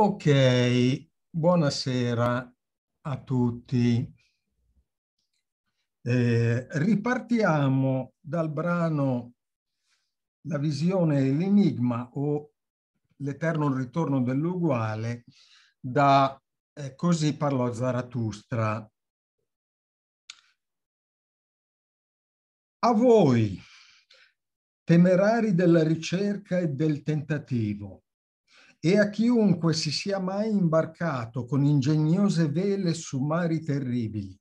Ok, buonasera a tutti. Eh, ripartiamo dal brano La visione e l'enigma o l'eterno ritorno dell'uguale da eh, Così parlò Zarathustra. A voi, temerari della ricerca e del tentativo, e a chiunque si sia mai imbarcato con ingegnose vele su mari terribili.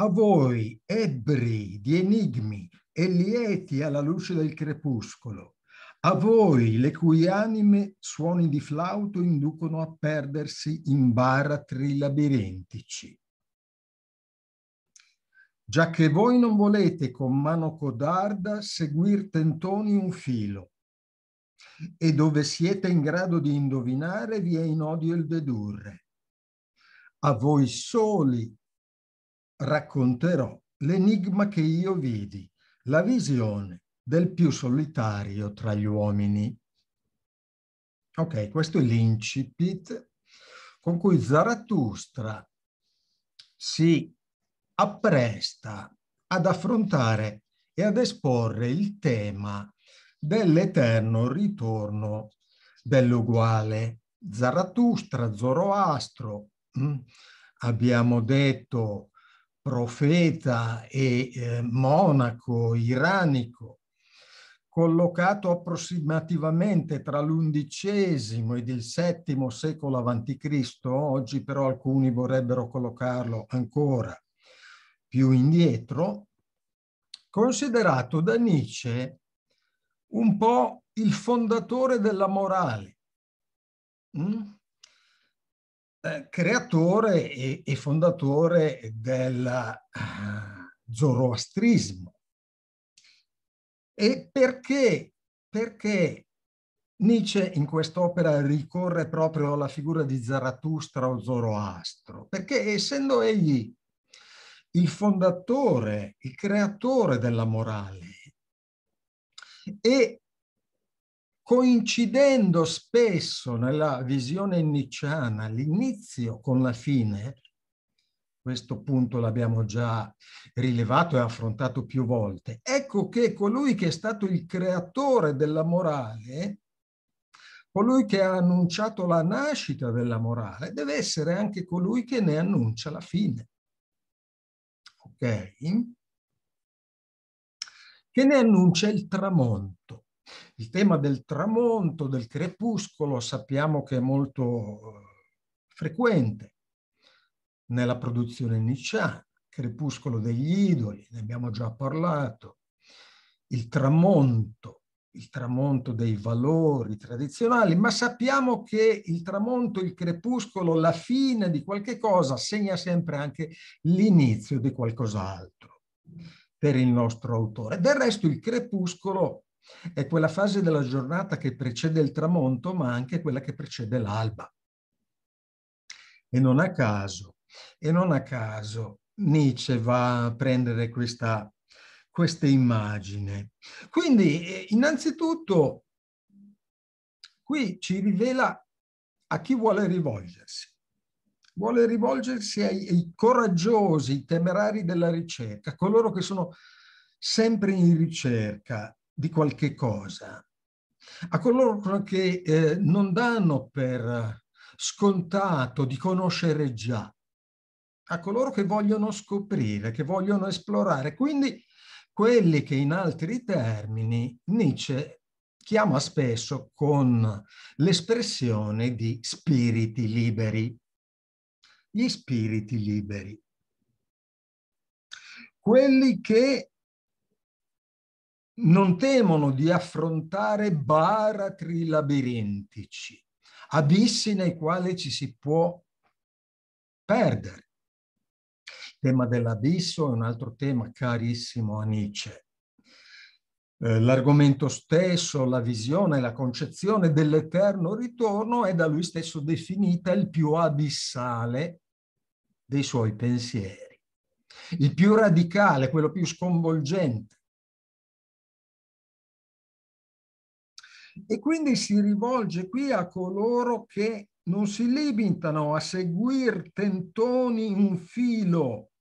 A voi, ebri di enigmi e lieti alla luce del crepuscolo, a voi le cui anime suoni di flauto inducono a perdersi in baratri labirintici. Già che voi non volete con mano codarda seguir tentoni un filo, e dove siete in grado di indovinare vi è in odio il dedurre. A voi soli racconterò l'enigma che io vidi, la visione del più solitario tra gli uomini. Ok, questo è l'incipit con cui Zarathustra si appresta ad affrontare e ad esporre il tema dell'eterno ritorno dell'uguale. Zarathustra, Zoroastro, mm, abbiamo detto profeta e eh, monaco iranico, collocato approssimativamente tra l'undicesimo ed il settimo secolo a.C., oggi però alcuni vorrebbero collocarlo ancora più indietro, considerato da Nietzsche un po' il fondatore della morale, mm? eh, creatore e, e, fondatore del eh, zoroastrismo. E perché, perché Nietzsche in quest'opera ricorre proprio alla figura di Zarathustra o Zoroastro? Perché essendo egli il fondatore, il creatore della morale, e coincidendo spesso nella visione nicciana l'inizio con la fine, questo punto l'abbiamo già rilevato e affrontato più volte, ecco che colui che è stato il creatore della morale, colui che ha annunciato la nascita della morale, deve essere anche colui che ne annuncia la fine. Ok? che ne annuncia il tramonto. Il tema del tramonto, del crepuscolo, sappiamo che è molto eh, frequente nella produzione nicciana, crepuscolo degli idoli, ne abbiamo già parlato, il tramonto, il tramonto dei valori tradizionali, ma sappiamo che il tramonto, il crepuscolo, la fine di qualche cosa segna sempre anche l'inizio di qualcos'altro per il nostro autore. Del resto il crepuscolo è quella fase della giornata che precede il tramonto, ma anche quella che precede l'alba. E non a caso, e non a caso Nietzsche va a prendere questa, questa immagine. Quindi, eh, innanzitutto, qui ci rivela a chi vuole rivolgersi vuole rivolgersi ai, ai coraggiosi, temerari della ricerca, coloro che sono sempre in ricerca di qualche cosa, a coloro che eh, non danno per scontato di conoscere già, a coloro che vogliono scoprire, che vogliono esplorare. Quindi quelli che in altri termini Nietzsche chiama spesso con l'espressione di spiriti liberi gli spiriti liberi, quelli che non temono di affrontare baratri labirintici, abissi nei quali ci si può perdere. Il tema dell'abisso è un altro tema carissimo a Nietzsche. Eh, l'argomento stesso, la visione, la concezione dell'eterno ritorno è da lui stesso definita il più abissale dei suoi pensieri. Il più radicale, quello più sconvolgente. E quindi si rivolge qui a coloro che non si limitano a seguire tentoni un filo.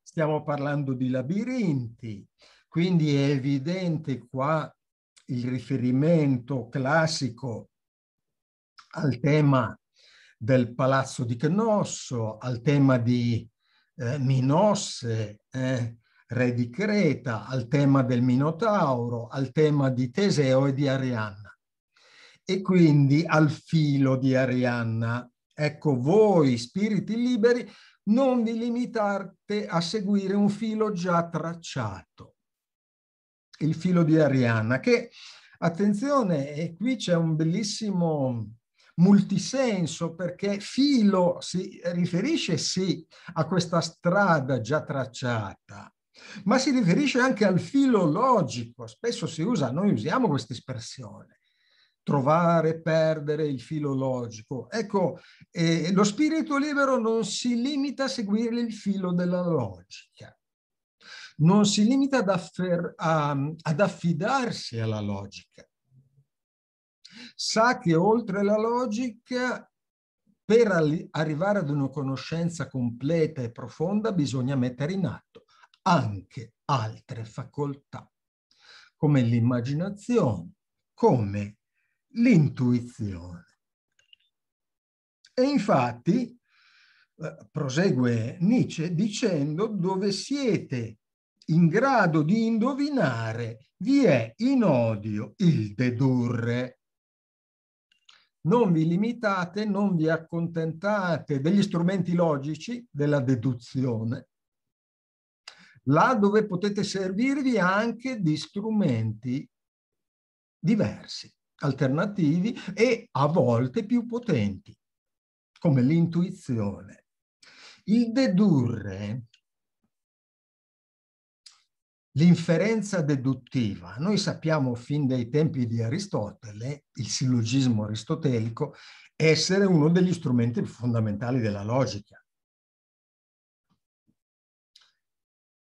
Stiamo parlando di labirinti, quindi è evidente qua il riferimento classico al tema del palazzo di Cnosso, al tema di eh, Minosse, eh, re di Creta, al tema del Minotauro, al tema di Teseo e di Arianna. E quindi al filo di Arianna. Ecco, voi, spiriti liberi, non vi limitate a seguire un filo già tracciato. Il filo di Arianna, che, attenzione, e qui c'è un bellissimo multisenso perché filo si riferisce sì a questa strada già tracciata, ma si riferisce anche al filo logico. Spesso si usa, noi usiamo questa espressione, trovare, perdere il filo logico. Ecco, eh, lo spirito libero non si limita a seguire il filo della logica, non si limita ad, a, ad affidarsi alla logica sa che oltre la logica per arrivare ad una conoscenza completa e profonda bisogna mettere in atto anche altre facoltà, come l'immaginazione, come l'intuizione. E infatti, eh, prosegue Nietzsche dicendo, dove siete in grado di indovinare, vi è in odio il dedurre non vi limitate, non vi accontentate degli strumenti logici della deduzione, là dove potete servirvi anche di strumenti diversi, alternativi e a volte più potenti, come l'intuizione. Il dedurre L'inferenza deduttiva. Noi sappiamo fin dai tempi di Aristotele, il sillogismo aristotelico, essere uno degli strumenti fondamentali della logica.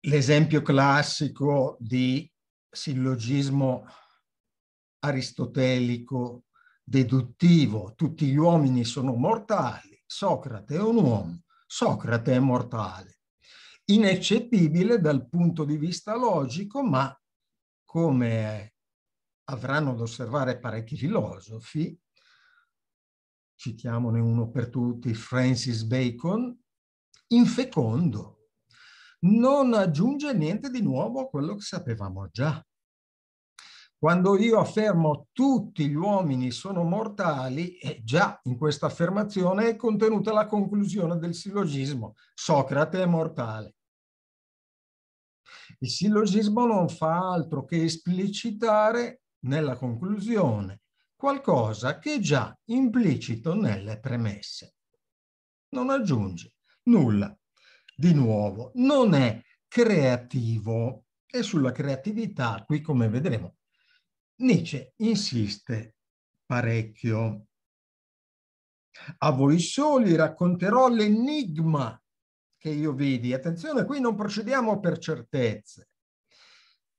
L'esempio classico di sillogismo aristotelico deduttivo, tutti gli uomini sono mortali, Socrate è un uomo, Socrate è mortale ineccepibile dal punto di vista logico, ma come avranno ad osservare parecchi filosofi, citiamone uno per tutti, Francis Bacon, infecondo, non aggiunge niente di nuovo a quello che sapevamo già. Quando io affermo tutti gli uomini sono mortali, eh, già in questa affermazione è contenuta la conclusione del sillogismo. Socrate è mortale. Il sillogismo non fa altro che esplicitare nella conclusione qualcosa che è già implicito nelle premesse. Non aggiunge nulla di nuovo, non è creativo e sulla creatività qui come vedremo Nietzsche insiste parecchio. A voi soli racconterò l'enigma che io vedi. Attenzione, qui non procediamo per certezze,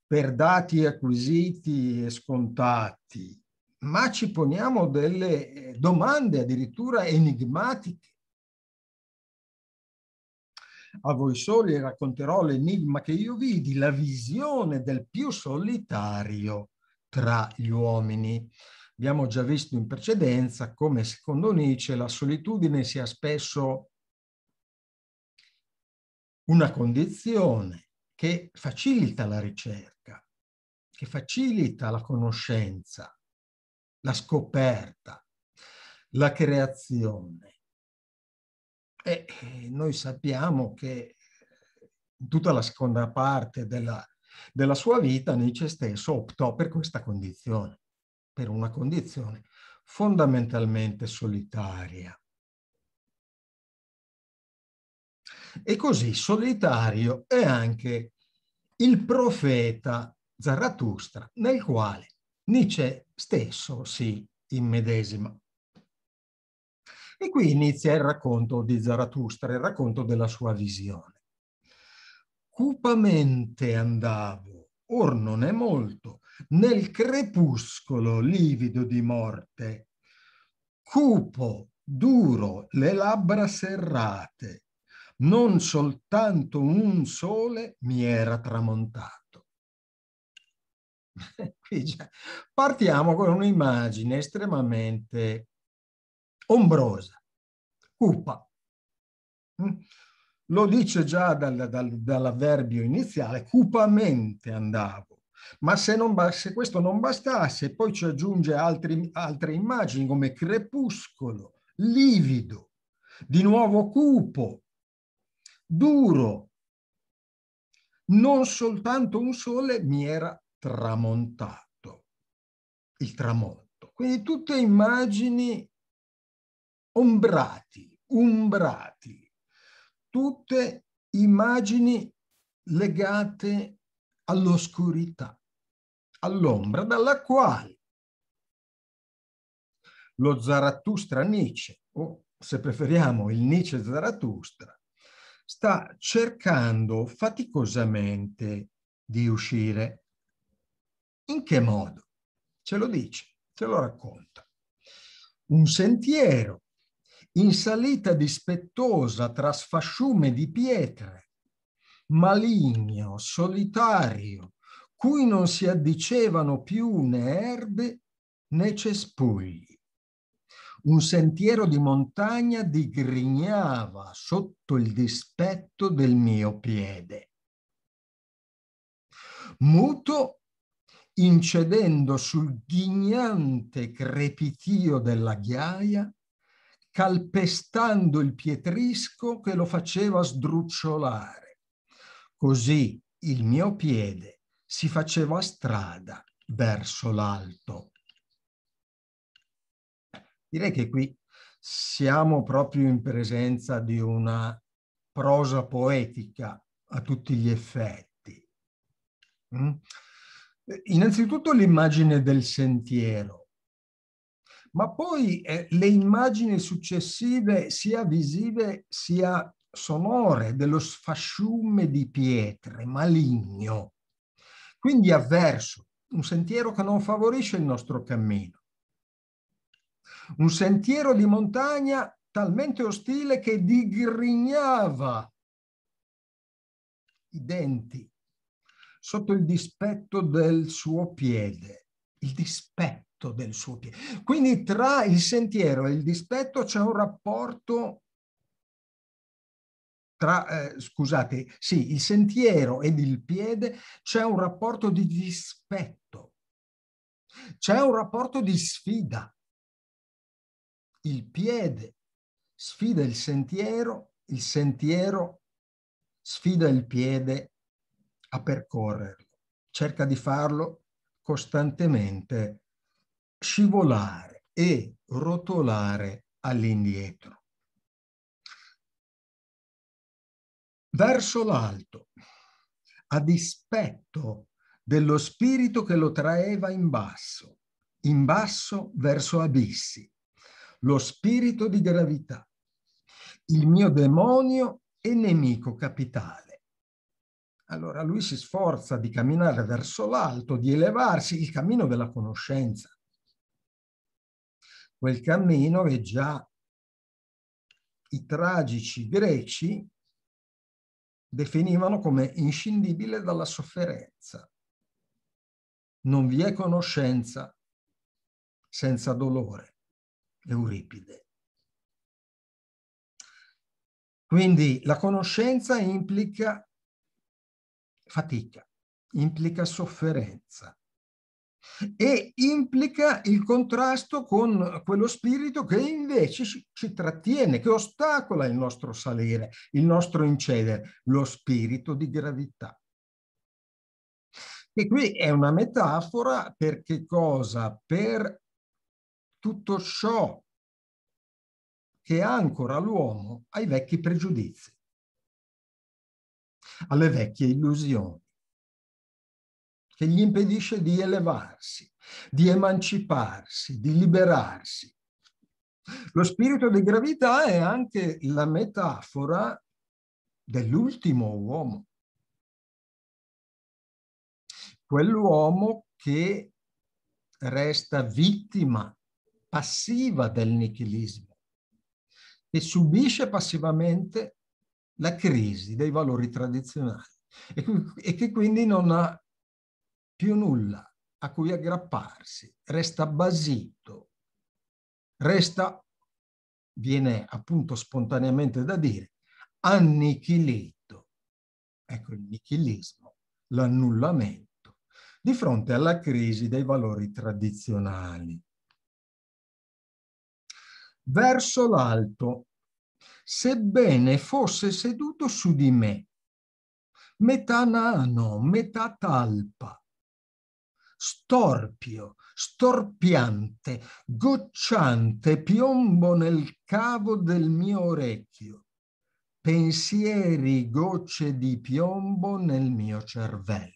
per dati acquisiti e scontati, ma ci poniamo delle eh, domande addirittura enigmatiche. A voi soli racconterò l'enigma che io vidi, la visione del più solitario tra gli uomini. Abbiamo già visto in precedenza come secondo Nietzsche la solitudine sia spesso una condizione che facilita la ricerca, che facilita la conoscenza, la scoperta, la creazione. E eh, noi sappiamo che eh, in tutta la seconda parte della della sua vita Nietzsche stesso optò per questa condizione, per una condizione fondamentalmente solitaria. E così solitario è anche il profeta Zarathustra, nel quale Nietzsche stesso si immedesima. E qui inizia il racconto di Zarathustra, il racconto della sua visione cupamente andavo, or non è molto, nel crepuscolo livido di morte. Cupo, duro, le labbra serrate, non soltanto un sole mi era tramontato. Qui partiamo con un'immagine estremamente ombrosa, cupa. Mm? Lo dice già dal, dal, dall'avverbio iniziale, cupamente andavo. Ma se, non, se, questo non bastasse, poi ci aggiunge altri, altre immagini come crepuscolo, livido, di nuovo cupo, duro. Non soltanto un sole mi era tramontato, il tramonto. Quindi tutte immagini ombrati, umbrati tutte immagini legate all'oscurità, all'ombra dalla quale lo Zarathustra Nietzsche, o se preferiamo il Nietzsche Zarathustra, sta cercando faticosamente di uscire. In che modo? Ce lo dice, ce lo racconta. Un sentiero in salita dispettosa tra sfasciume di pietre, maligno, solitario, cui non si addicevano più né erbe né cespugli. Un sentiero di montagna digrignava sotto il dispetto del mio piede. Muto incedendo sul ghignante crepitio della ghiaia, calpestando il pietrisco che lo faceva sdrucciolare. Così il mio piede si faceva strada verso l'alto. Direi che qui siamo proprio in presenza di una prosa poetica a tutti gli effetti. Mm? Innanzitutto l'immagine del sentiero, ma poi eh, le immagini successive, sia visive sia sonore, dello sfasciume di pietre, maligno. Quindi avverso, un sentiero che non favorisce il nostro cammino. Un sentiero di montagna talmente ostile che digrignava i denti sotto il dispetto del suo piede, il dispetto del suo piede. Quindi tra il sentiero e il dispetto c'è un rapporto tra, eh, scusate, sì, il sentiero ed il piede c'è un rapporto di dispetto, c'è un rapporto di sfida. Il piede sfida il sentiero, il sentiero sfida il piede a percorrerlo, cerca di farlo costantemente scivolare e rotolare all'indietro. Verso l'alto, a dispetto dello spirito che lo traeva in basso, in basso verso abissi, lo spirito di gravità, il mio demonio e nemico capitale. Allora lui si sforza di camminare verso l'alto, di elevarsi, il cammino della conoscenza quel cammino che già i tragici greci definivano come inscindibile dalla sofferenza. Non vi è conoscenza senza dolore, Euripide. Quindi la conoscenza implica fatica, implica sofferenza, e implica il contrasto con quello spirito che invece ci trattiene, che ostacola il nostro salire, il nostro incedere, lo spirito di gravità. E qui è una metafora per che cosa? Per tutto ciò che ancora l'uomo ai vecchi pregiudizi, alle vecchie illusioni che gli impedisce di elevarsi, di emanciparsi, di liberarsi. Lo spirito di gravità è anche la metafora dell'ultimo uomo, quell'uomo che resta vittima passiva del nichilismo, che subisce passivamente la crisi dei valori tradizionali e, e che quindi non ha più nulla a cui aggrapparsi, resta basito, resta, viene appunto spontaneamente da dire, annichilito. Ecco il nichilismo, l'annullamento di fronte alla crisi dei valori tradizionali. Verso l'alto, sebbene fosse seduto su di me, metà nano, metà talpa, storpio, storpiante, gocciante piombo nel cavo del mio orecchio, pensieri gocce di piombo nel mio cervello.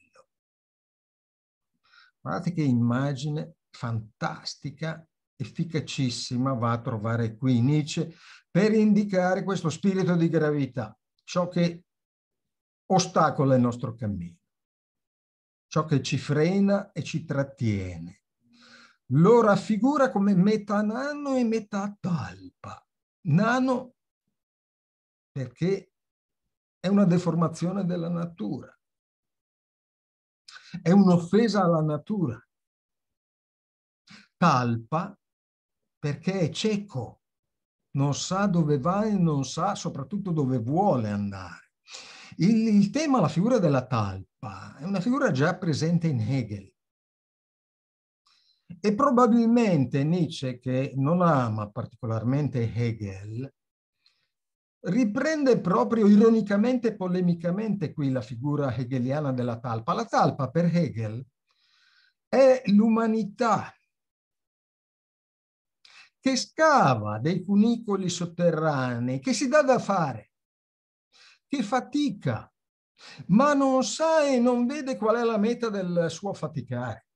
Guardate che immagine fantastica, efficacissima va a trovare qui Nietzsche per indicare questo spirito di gravità, ciò che ostacola il nostro cammino ciò che ci frena e ci trattiene. Lo raffigura come metà nano e metà talpa. Nano perché è una deformazione della natura, è un'offesa alla natura. Talpa perché è cieco, non sa dove va e non sa soprattutto dove vuole andare. Il, il tema, la figura della talpa, è una figura già presente in Hegel. E probabilmente Nietzsche, che non ama particolarmente Hegel, riprende proprio ironicamente e polemicamente qui la figura hegeliana della talpa. La talpa per Hegel è l'umanità che scava dei cunicoli sotterranei, che si dà da fare, che fatica, ma non sa e non vede qual è la meta del suo faticare.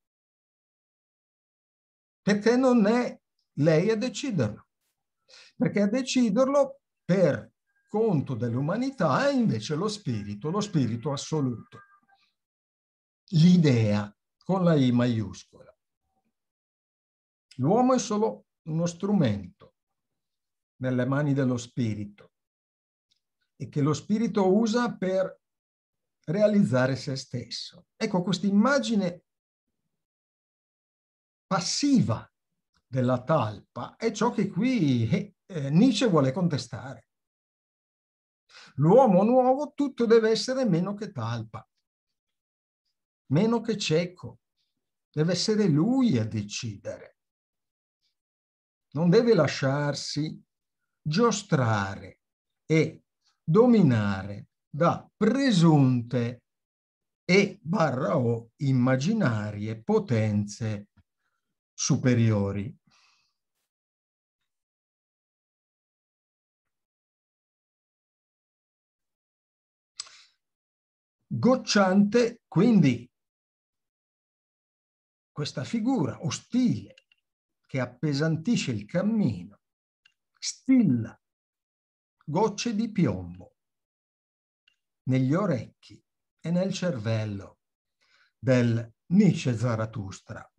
Perché non è lei a deciderlo. Perché a deciderlo per conto dell'umanità è invece lo spirito, lo spirito assoluto. L'idea con la I maiuscola. L'uomo è solo uno strumento nelle mani dello spirito e che lo spirito usa per realizzare se stesso. Ecco, questa immagine passiva della talpa è ciò che qui eh, eh, Nietzsche vuole contestare. L'uomo nuovo tutto deve essere meno che talpa, meno che cieco. Deve essere lui a decidere. Non deve lasciarsi giostrare e dominare da presunte e barra o immaginarie potenze superiori. Gocciante, quindi, questa figura ostile che appesantisce il cammino, stilla gocce di piombo negli orecchi e nel cervello del Nietzsche Zarathustra.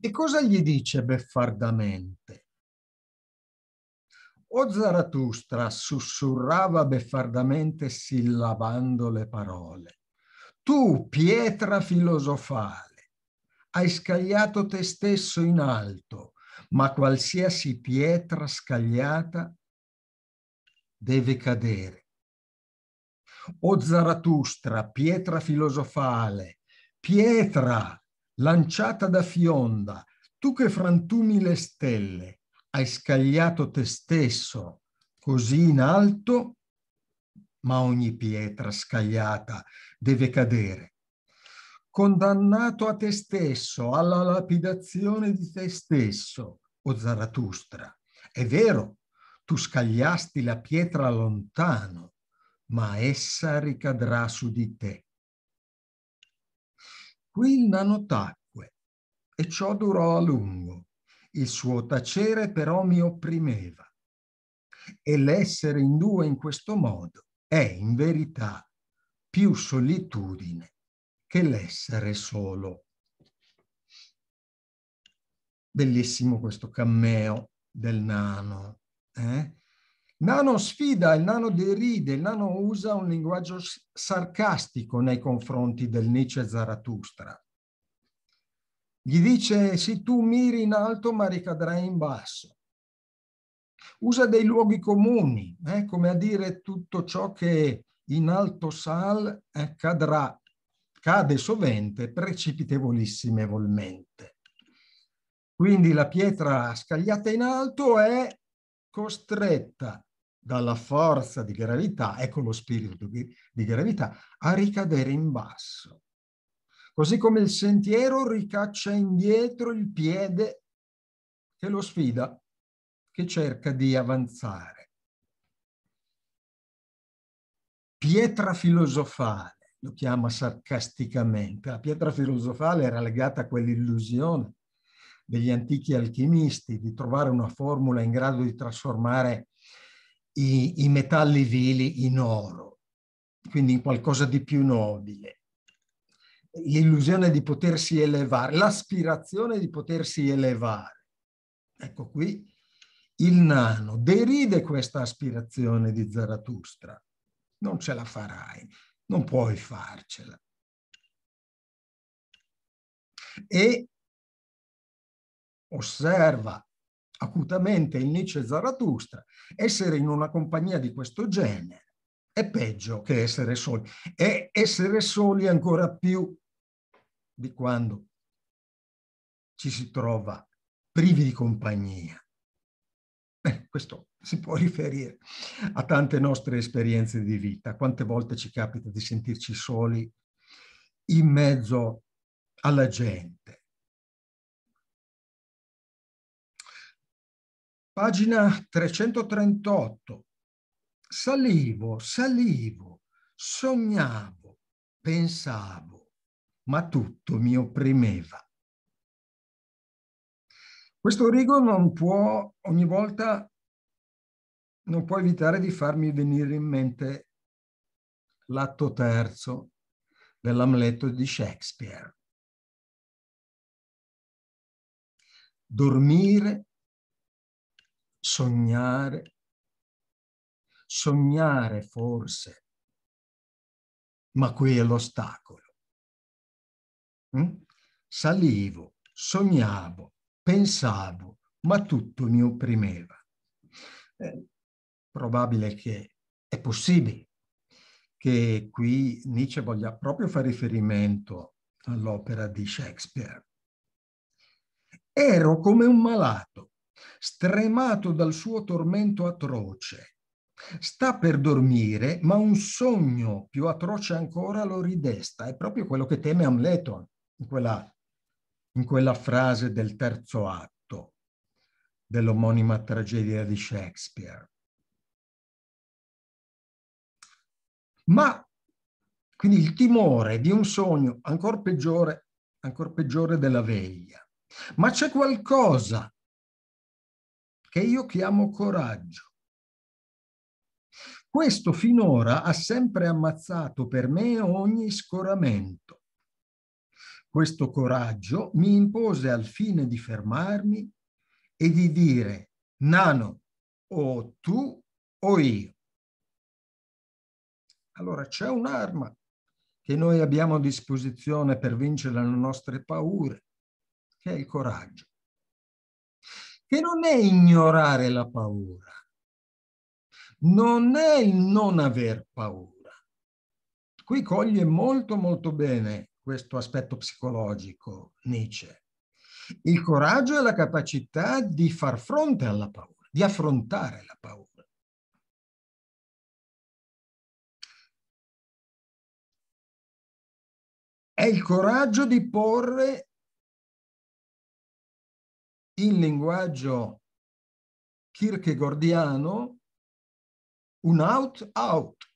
E cosa gli dice beffardamente? O Zarathustra sussurrava beffardamente sillabando le parole. Tu, pietra filosofale, hai scagliato te stesso in alto ma qualsiasi pietra scagliata deve cadere. O Zaratustra, pietra filosofale, pietra lanciata da fionda, tu che frantumi le stelle, hai scagliato te stesso così in alto, ma ogni pietra scagliata deve cadere condannato a te stesso, alla lapidazione di te stesso, o Zaratustra. È vero, tu scagliasti la pietra lontano, ma essa ricadrà su di te. Qui il nano tacque, e ciò durò a lungo. Il suo tacere però mi opprimeva. E l'essere in due in questo modo è in verità più solitudine che l'essere solo. Bellissimo questo cameo del nano. Eh? Nano sfida, il nano deride, il nano usa un linguaggio sarcastico nei confronti del Nietzsche Zarathustra. Gli dice, se tu miri in alto ma ricadrai in basso. Usa dei luoghi comuni, eh, come a dire tutto ciò che in alto sal eh, cadrà cade sovente precipitevolissimamente. Quindi la pietra scagliata in alto è costretta dalla forza di gravità, ecco lo spirito di, di gravità, a ricadere in basso. Così come il sentiero ricaccia indietro il piede che lo sfida, che cerca di avanzare. Pietra filosofale lo chiama sarcasticamente. La pietra filosofale era legata a quell'illusione degli antichi alchimisti di trovare una formula in grado di trasformare i, i metalli vili in oro, quindi in qualcosa di più nobile. L'illusione di potersi elevare, l'aspirazione di potersi elevare. Ecco qui il nano deride questa aspirazione di Zarathustra. Non ce la farai, non puoi farcela. E osserva acutamente il Nietzsche Zarathustra, essere in una compagnia di questo genere è peggio che essere soli. E essere soli ancora più di quando ci si trova privi di compagnia. Questo si può riferire a tante nostre esperienze di vita. Quante volte ci capita di sentirci soli in mezzo alla gente. Pagina 338. Salivo, salivo, sognavo, pensavo, ma tutto mi opprimeva. Questo rigo non può ogni volta non può evitare di farmi venire in mente l'atto terzo dell'Amleto di Shakespeare. Dormire, sognare, sognare forse, ma qui è l'ostacolo. Mm? Salivo, sognavo, pensavo, ma tutto mi opprimeva. Eh, probabile che è possibile che qui Nietzsche voglia proprio fare riferimento all'opera di Shakespeare. Ero come un malato, stremato dal suo tormento atroce. Sta per dormire, ma un sogno più atroce ancora lo ridesta. È proprio quello che teme Amleto in quella, in quella frase del terzo atto dell'omonima tragedia di Shakespeare. Ma quindi il timore di un sogno ancora peggiore, ancora peggiore della veglia. Ma c'è qualcosa che io chiamo coraggio. Questo finora ha sempre ammazzato per me ogni scoramento. Questo coraggio mi impose al fine di fermarmi e di dire, nano, o tu o io. Allora c'è un'arma che noi abbiamo a disposizione per vincere le nostre paure, che è il coraggio, che non è ignorare la paura, non è il non aver paura. Qui coglie molto molto bene questo aspetto psicologico Nietzsche. Il coraggio è la capacità di far fronte alla paura, di affrontare la paura. è il coraggio di porre in linguaggio kirchegordiano un out out.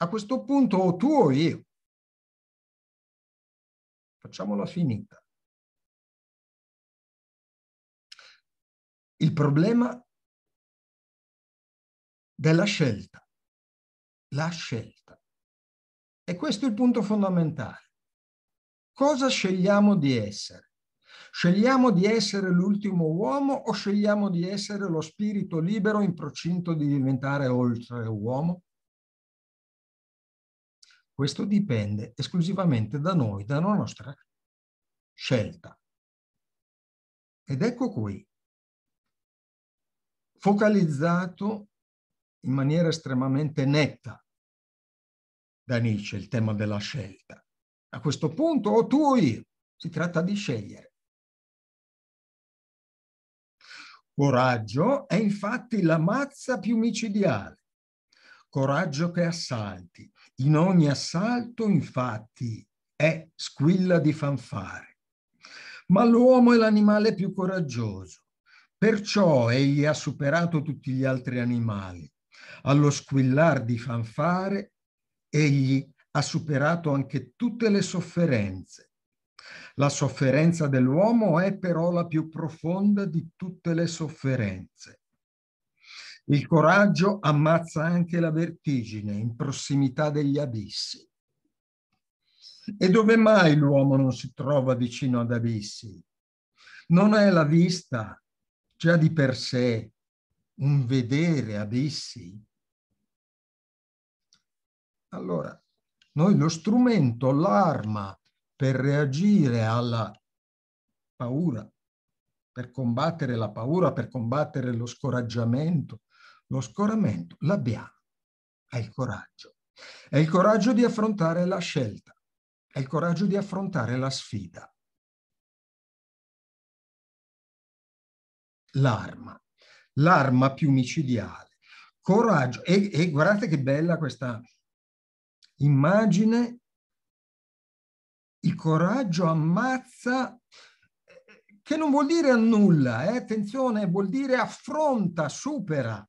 A questo punto o tu o io. Facciamola finita. Il problema della scelta. La scelta. E questo è il punto fondamentale. Cosa scegliamo di essere? Scegliamo di essere l'ultimo uomo o scegliamo di essere lo spirito libero in procinto di diventare oltre uomo? Questo dipende esclusivamente da noi, dalla nostra scelta. Ed ecco qui, focalizzato in maniera estremamente netta da Nietzsche il tema della scelta. A questo punto o tu o io, si tratta di scegliere. Coraggio è infatti la mazza più micidiale, coraggio che assalti. In ogni assalto infatti è squilla di fanfare. Ma l'uomo è l'animale più coraggioso, perciò egli ha superato tutti gli altri animali. Allo squillar di fanfare Egli ha superato anche tutte le sofferenze. La sofferenza dell'uomo è però la più profonda di tutte le sofferenze. Il coraggio ammazza anche la vertigine in prossimità degli abissi. E dove mai l'uomo non si trova vicino ad abissi? Non è la vista già di per sé un vedere abissi, allora, noi lo strumento, l'arma per reagire alla paura, per combattere la paura, per combattere lo scoraggiamento, lo scoramento, l'abbiamo. È il coraggio. È il coraggio di affrontare la scelta. È il coraggio di affrontare la sfida. L'arma. L'arma più micidiale. Coraggio. E, e guardate che bella questa, immagine, il coraggio ammazza, che non vuol dire annulla, eh? attenzione, vuol dire affronta, supera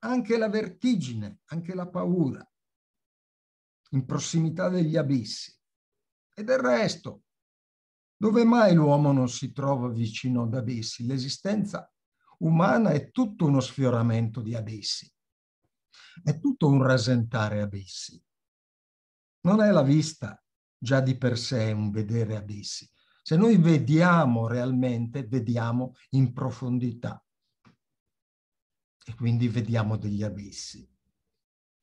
anche la vertigine, anche la paura, in prossimità degli abissi. E del resto, dove mai l'uomo non si trova vicino ad abissi? L'esistenza umana è tutto uno sfioramento di abissi, è tutto un rasentare abissi non è la vista già di per sé un vedere abissi. Se noi vediamo realmente, vediamo in profondità e quindi vediamo degli abissi.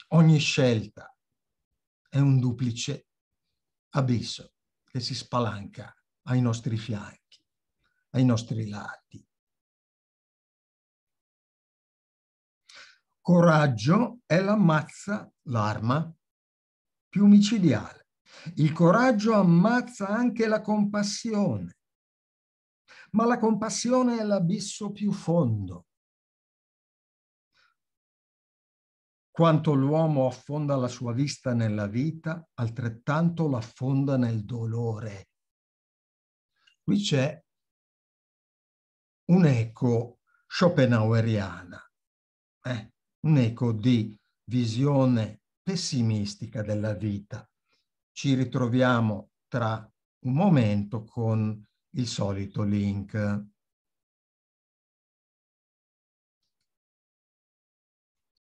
Ogni scelta è un duplice abisso che si spalanca ai nostri fianchi, ai nostri lati. Coraggio è la mazza, l'arma più micidiale. Il coraggio ammazza anche la compassione, ma la compassione è l'abisso più fondo. Quanto l'uomo affonda la sua vista nella vita, altrettanto l'affonda nel dolore. Qui c'è un'eco schopenhaueriana, eh? un di visione pessimistica della vita. Ci ritroviamo tra un momento con il solito link.